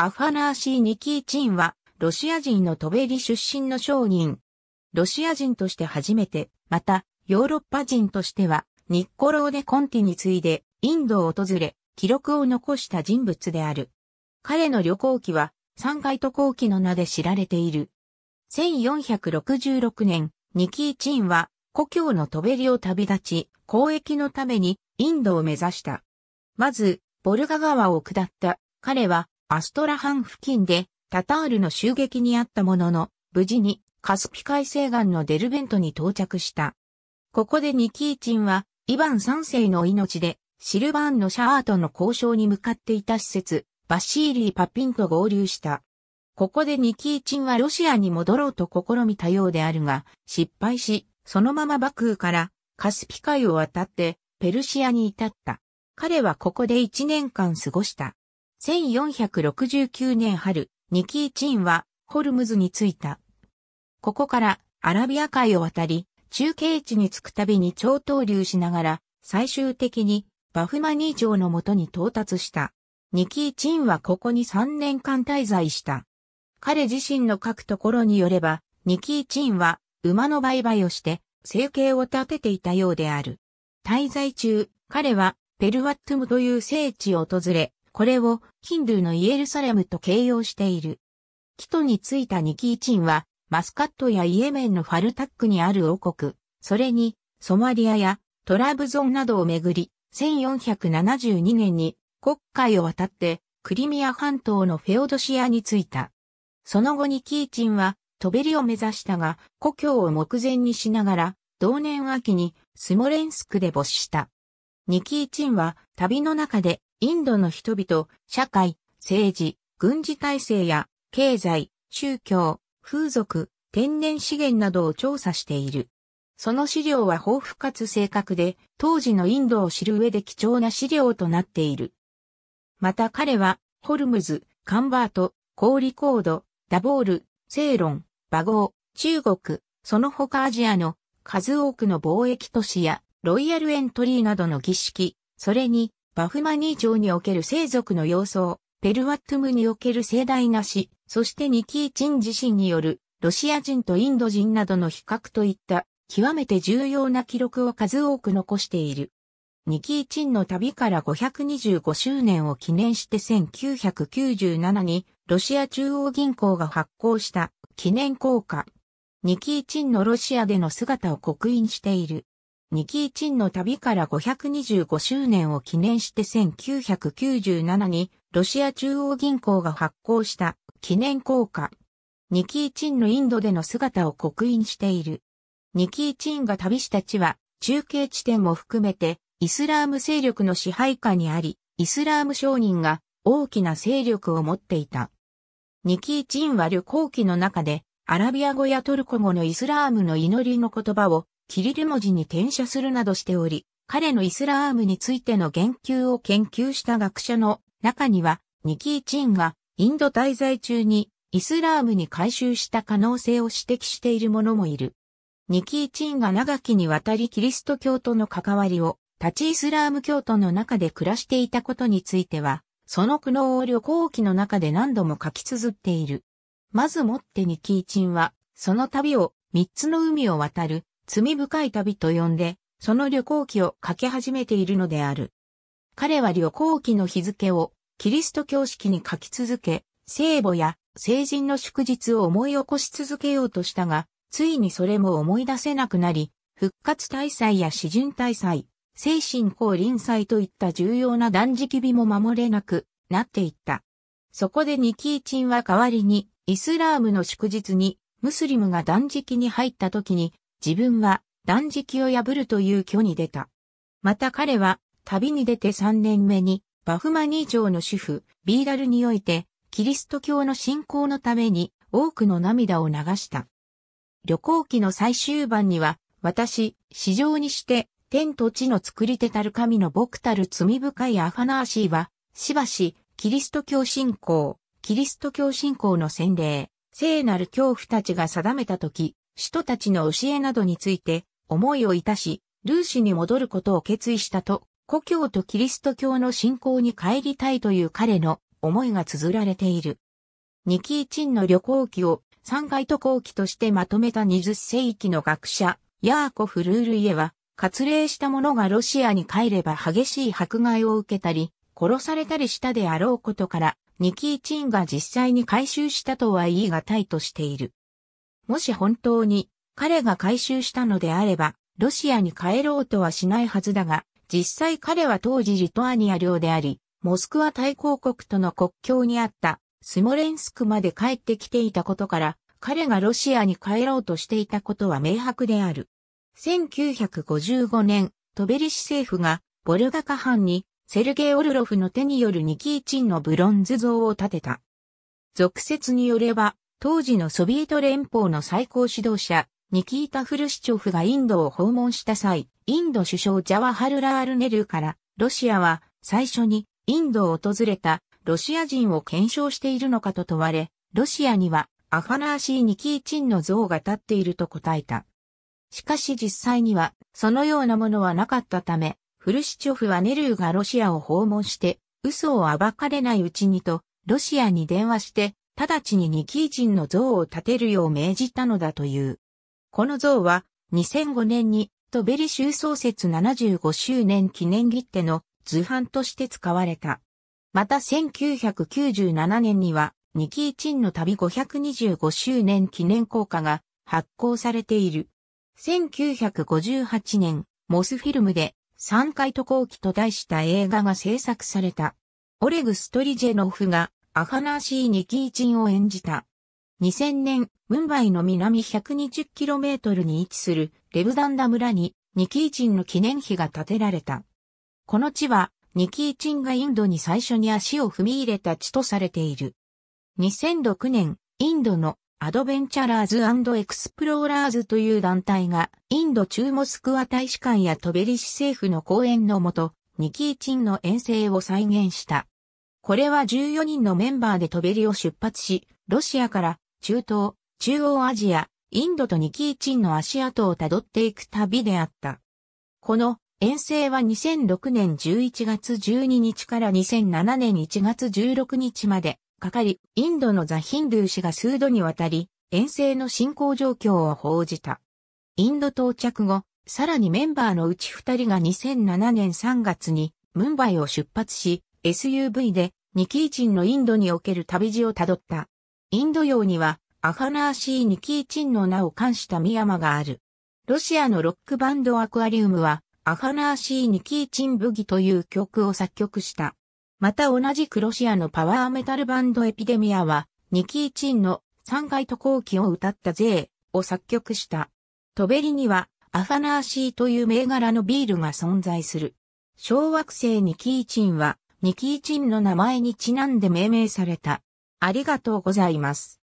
アファナーシー・ニキーチンは、ロシア人のトベリ出身の商人。ロシア人として初めて、また、ヨーロッパ人としては、ニッコローデ・コンティに次いで、インドを訪れ、記録を残した人物である。彼の旅行記は、三回渡航記の名で知られている。1466年、ニキーチンは、故郷のトベリを旅立ち、交易のためにインドを目指した。まず、ボルガ川を下った。彼はアストラハン付近でタタールの襲撃にあったものの、無事にカスピ海西岸のデルベントに到着した。ここでニキーチンは、イヴァン3世の命で、シルバーンのシャアートの交渉に向かっていた施設、バシーリー・パピンと合流した。ここでニキーチンはロシアに戻ろうと試みたようであるが、失敗し、そのままバクーからカスピ海を渡ってペルシアに至った。彼はここで1年間過ごした。1469年春、ニキーチンはホルムズに着いた。ここからアラビア海を渡り、中継地に着くたびに超投流しながら、最終的にバフマニー城のもとに到達した。ニキーチンはここに3年間滞在した。彼自身の書くところによれば、ニキーチンは馬の売買をして生計を立てていたようである。滞在中、彼はペルワットムという聖地を訪れ、これをヒンドゥーのイエルサレムと形容している。キトに着いたニキーチンは、マスカットやイエメンのファルタックにある王国、それに、ソマリアやトラブゾンなどをめぐり、1472年に国会を渡ってクリミア半島のフェオドシアに着いた。その後にキーチンはトベリを目指したが、故郷を目前にしながら、同年秋にスモレンスクで没した。ニキーチンは旅の中でインドの人々、社会、政治、軍事体制や経済、宗教、風俗、天然資源などを調査している。その資料は豊富かつ正確で、当時のインドを知る上で貴重な資料となっている。また彼は、ホルムズ、カンバート、コーリコード、ダボール、セーロン、バゴー、中国、その他アジアの数多くの貿易都市やロイヤルエントリーなどの儀式、それにバフマニー朝における生族の様相、ペルワットムにおける盛大な死、そしてニキーチン自身によるロシア人とインド人などの比較といった極めて重要な記録を数多く残している。ニキーチンの旅から525周年を記念して1997にロシア中央銀行が発行した記念硬貨。ニキーチンのロシアでの姿を刻印している。ニキー・チンの旅から525周年を記念して1997にロシア中央銀行が発行した記念硬貨。ニキー・チンのインドでの姿を刻印している。ニキー・チンが旅した地は中継地点も含めてイスラーム勢力の支配下にあり、イスラーム商人が大きな勢力を持っていた。ニキー・チンは旅行記の中でアラビア語やトルコ語のイスラームの祈りの言葉をキリル文字に転写するなどしており、彼のイスラームについての言及を研究した学者の中には、ニキー・チンがインド滞在中にイスラームに改収した可能性を指摘している者もいる。ニキー・チンが長きにわたりキリスト教との関わりを、立ちイスラーム教徒の中で暮らしていたことについては、その苦悩を旅行記の中で何度も書き綴っている。まずもってニキーチンは、その旅を三つの海を渡る罪深い旅と呼んで、その旅行記を書き始めているのである。彼は旅行記の日付をキリスト教式に書き続け、聖母や聖人の祝日を思い起こし続けようとしたが、ついにそれも思い出せなくなり、復活大祭や詩人大祭、精神降臨祭といった重要な断食日も守れなくなっていった。そこでニキーチンは代わりに、イスラームの祝日に、ムスリムが断食に入った時に、自分は断食を破るという虚に出た。また彼は旅に出て3年目にバフマニー城の主婦ビーダルにおいてキリスト教の信仰のために多くの涙を流した。旅行記の最終版には私、史上にして天と地の作り手たる神の僕たる罪深いアファナーシーはしばしキリスト教信仰、キリスト教信仰の洗礼、聖なる恐怖たちが定めた時、使徒たちの教えなどについて思いをいたし、ルーシに戻ることを決意したと、故郷とキリスト教の信仰に帰りたいという彼の思いが綴られている。ニキーチンの旅行記を三回渡航記としてまとめた20世紀の学者、ヤーコフ・ルールイエは、割礼した者がロシアに帰れば激しい迫害を受けたり、殺されたりしたであろうことから、ニキーチンが実際に回収したとは言い難いとしている。もし本当に彼が回収したのであれば、ロシアに帰ろうとはしないはずだが、実際彼は当時リトアニア領であり、モスクワ大公国との国境にあったスモレンスクまで帰ってきていたことから、彼がロシアに帰ろうとしていたことは明白である。1955年、トベリシ政府がボルガカ藩にセルゲイ・オルロフの手によるニキーチンのブロンズ像を建てた。俗説によれば、当時のソビエト連邦の最高指導者、ニキータ・フルシチョフがインドを訪問した際、インド首相ジャワハルラール・ネルーから、ロシアは最初にインドを訪れたロシア人を検証しているのかと問われ、ロシアにはアファナーシー・ニキーチンの像が立っていると答えた。しかし実際には、そのようなものはなかったため、フルシチョフはネルーがロシアを訪問して、嘘を暴かれないうちにと、ロシアに電話して、直ちにニキーチンの像を建てるよう命じたのだという。この像は、2005年に、トベリ州創設75周年記念切手の図版として使われた。また1997年には、ニキーチンの旅525周年記念硬貨が発行されている。1958年、モスフィルムで、三回渡航期と題した映画が制作された。オレグ・ストリジェノフがアファナーシー・ニキーチンを演じた。2000年、ムンバイの南 120km に位置するレブダンダ村にニキーチンの記念碑が建てられた。この地はニキーチンがインドに最初に足を踏み入れた地とされている。2006年、インドのアドベンチャラーズエクスプローラーズという団体が、インド中モスクワ大使館やトベリシ政府の講演のもと、ニキーチンの遠征を再現した。これは14人のメンバーで飛べりを出発し、ロシアから中東、中央アジア、インドとニキーチンの足跡をたどっていく旅であった。この遠征は2006年11月12日から2007年1月16日までかかり、インドのザ・ヒンドゥー氏が数度にわたり、遠征の進行状況を報じた。インド到着後、さらにメンバーのうち2人が2007年3月に、ムンバイを出発し、SUV でニキーチンのインドにおける旅路をたどった。インド洋には、アファナーシー・ニキーチンの名を冠したミヤマがある。ロシアのロックバンドアクアリウムは、アファナーシー・ニキーチン・ブギという曲を作曲した。また同じくロシアのパワーメタルバンドエピデミアは、ニキーチンの3階渡航期を歌った税を作曲した。トベリには、アファナーシーという銘柄のビールが存在する。小惑星ニキーチンは、ニキーチンの名前にちなんで命名された。ありがとうございます。